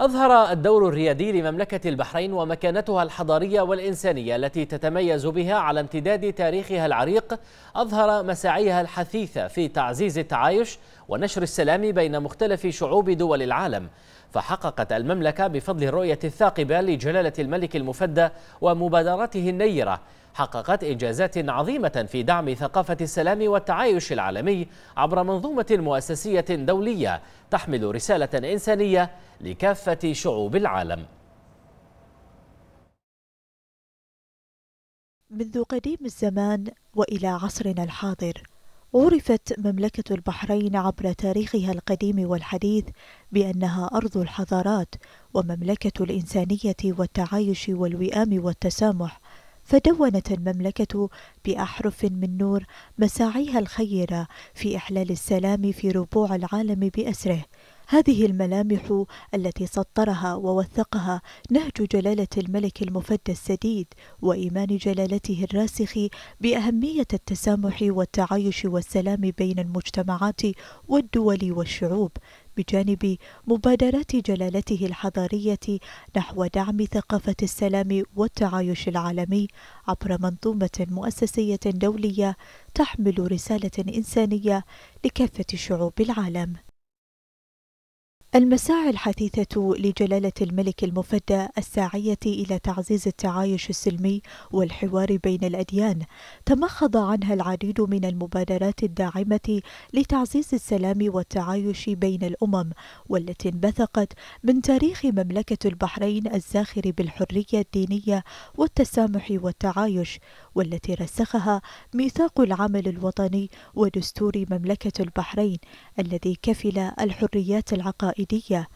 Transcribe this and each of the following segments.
أظهر الدور الريادي لمملكة البحرين ومكانتها الحضارية والإنسانية التي تتميز بها على امتداد تاريخها العريق أظهر مساعيها الحثيثة في تعزيز التعايش ونشر السلام بين مختلف شعوب دول العالم فحققت المملكة بفضل الرؤية الثاقبة لجلالة الملك المفدى ومبادراته النيرة حققت إنجازات عظيمة في دعم ثقافة السلام والتعايش العالمي عبر منظومة مؤسسية دولية تحمل رسالة إنسانية لكافة شعوب العالم منذ قديم الزمان وإلى عصرنا الحاضر عرفت مملكة البحرين عبر تاريخها القديم والحديث بأنها أرض الحضارات ومملكة الإنسانية والتعايش والوئام والتسامح، فدونت المملكة بأحرف من نور مساعيها الخيرة في إحلال السلام في ربوع العالم بأسره، هذه الملامح التي سطرها ووثقها نهج جلالة الملك المفدى السديد وإيمان جلالته الراسخ بأهمية التسامح والتعايش والسلام بين المجتمعات والدول والشعوب بجانب مبادرات جلالته الحضارية نحو دعم ثقافة السلام والتعايش العالمي عبر منظومة مؤسسية دولية تحمل رسالة إنسانية لكافة شعوب العالم المساعي الحثيثة لجلالة الملك المفدى الساعية إلى تعزيز التعايش السلمي والحوار بين الأديان، تمخض عنها العديد من المبادرات الداعمة لتعزيز السلام والتعايش بين الأمم، والتي انبثقت من تاريخ مملكة البحرين الزاخر بالحرية الدينية والتسامح والتعايش، والتي رسخها ميثاق العمل الوطني ودستور مملكة البحرين، الذي كفل الحريات العقائدية العائدية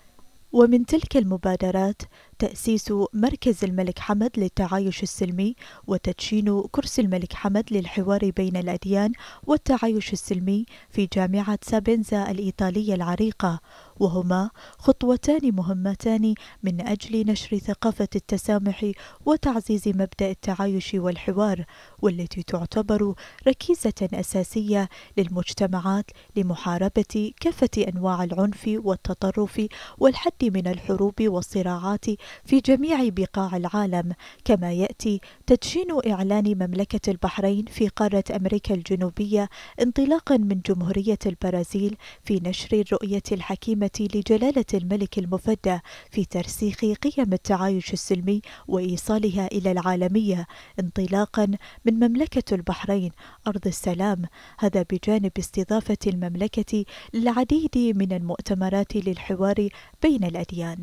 ومن تلك المبادرات تأسيس مركز الملك حمد للتعايش السلمي وتدشين كرسي الملك حمد للحوار بين الأديان والتعايش السلمي في جامعة سابينزا الإيطالية العريقة وهما خطوتان مهمتان من أجل نشر ثقافة التسامح وتعزيز مبدأ التعايش والحوار والتي تعتبر ركيزة أساسية للمجتمعات لمحاربة كافة أنواع العنف والتطرف والحد من الحروب والصراعات في جميع بقاع العالم كما يأتي تدشين إعلان مملكة البحرين في قارة أمريكا الجنوبية انطلاقا من جمهورية البرازيل في نشر الرؤية الحكيمة لجلالة الملك المفدى في ترسيخ قيم التعايش السلمي وإيصالها إلى العالمية انطلاقا من مملكة البحرين أرض السلام هذا بجانب استضافة المملكة للعديد من المؤتمرات للحوار بين الأديان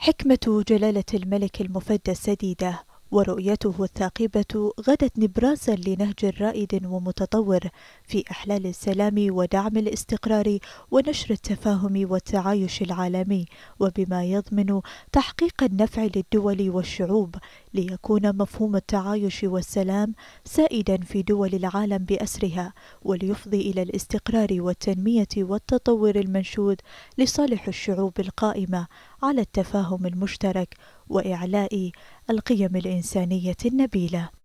حكمة جلالة الملك المفدى السديدة ورؤيته الثاقبة غدت نبراسا لنهج رائد ومتطور في إحلال السلام ودعم الاستقرار ونشر التفاهم والتعايش العالمي وبما يضمن تحقيق النفع للدول والشعوب ليكون مفهوم التعايش والسلام سائدا في دول العالم بأسرها وليفضي إلى الاستقرار والتنمية والتطور المنشود لصالح الشعوب القائمة على التفاهم المشترك واعلاء القيم الانسانيه النبيله